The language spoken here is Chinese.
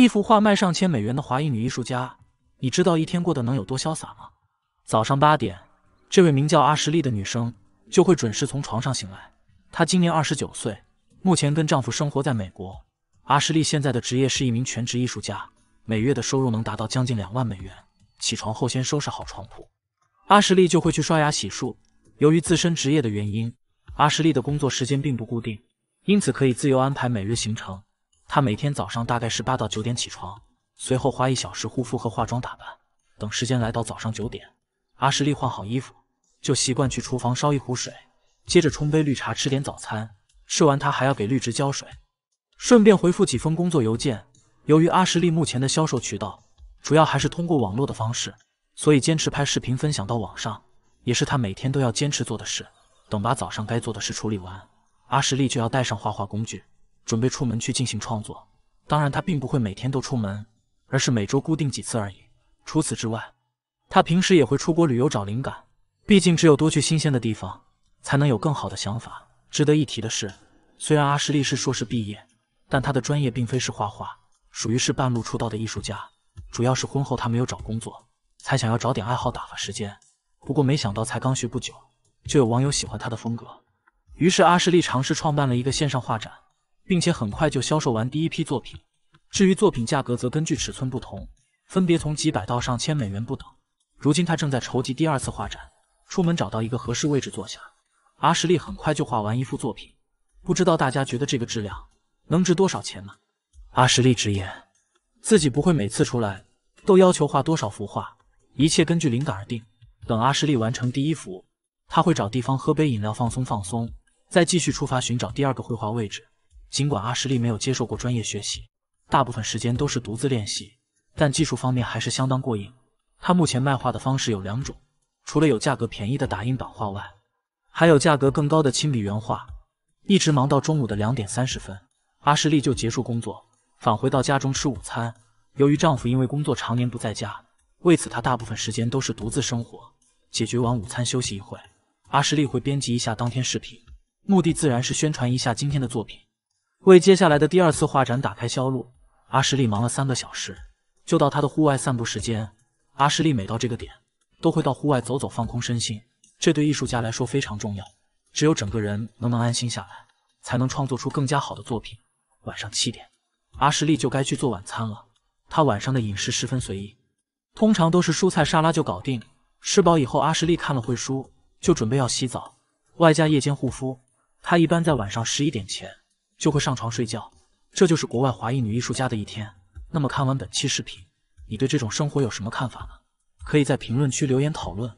一幅画卖上千美元的华裔女艺术家，你知道一天过得能有多潇洒吗？早上八点，这位名叫阿什利的女生就会准时从床上醒来。她今年二十九岁，目前跟丈夫生活在美国。阿什利现在的职业是一名全职艺术家，每月的收入能达到将近两万美元。起床后先收拾好床铺，阿什利就会去刷牙洗漱。由于自身职业的原因，阿什利的工作时间并不固定，因此可以自由安排每日行程。他每天早上大概是八到九点起床，随后花一小时护肤和化妆打扮。等时间来到早上九点，阿什利换好衣服，就习惯去厨房烧一壶水，接着冲杯绿茶，吃点早餐。吃完，他还要给绿植浇水，顺便回复几封工作邮件。由于阿什利目前的销售渠道主要还是通过网络的方式，所以坚持拍视频分享到网上，也是他每天都要坚持做的事。等把早上该做的事处理完，阿什利就要带上画画工具。准备出门去进行创作，当然他并不会每天都出门，而是每周固定几次而已。除此之外，他平时也会出国旅游找灵感，毕竟只有多去新鲜的地方，才能有更好的想法。值得一提的是，虽然阿什利是硕士毕业，但他的专业并非是画画，属于是半路出道的艺术家。主要是婚后他没有找工作，才想要找点爱好打发时间。不过没想到才刚学不久，就有网友喜欢他的风格，于是阿什利尝试创办了一个线上画展。并且很快就销售完第一批作品。至于作品价格，则根据尺寸不同，分别从几百到上千美元不等。如今他正在筹集第二次画展。出门找到一个合适位置坐下，阿什利很快就画完一幅作品。不知道大家觉得这个质量能值多少钱呢？阿什利直言，自己不会每次出来都要求画多少幅画，一切根据灵感而定。等阿什利完成第一幅，他会找地方喝杯饮料放松放松，再继续出发寻找第二个绘画位置。尽管阿什利没有接受过专业学习，大部分时间都是独自练习，但技术方面还是相当过硬。他目前卖画的方式有两种：除了有价格便宜的打印版画外，还有价格更高的亲笔原画。一直忙到中午的两点三十分，阿什利就结束工作，返回到家中吃午餐。由于丈夫因为工作常年不在家，为此她大部分时间都是独自生活。解决完午餐，休息一会，阿什利会编辑一下当天视频，目的自然是宣传一下今天的作品。为接下来的第二次画展打开销路，阿什利忙了三个小时。就到他的户外散步时间，阿什利每到这个点，都会到户外走走，放空身心。这对艺术家来说非常重要，只有整个人能能安心下来，才能创作出更加好的作品。晚上七点，阿什利就该去做晚餐了。他晚上的饮食十分随意，通常都是蔬菜沙拉就搞定。吃饱以后，阿什利看了会书，就准备要洗澡，外加夜间护肤。他一般在晚上十一点前。就会上床睡觉，这就是国外华裔女艺术家的一天。那么看完本期视频，你对这种生活有什么看法呢？可以在评论区留言讨论。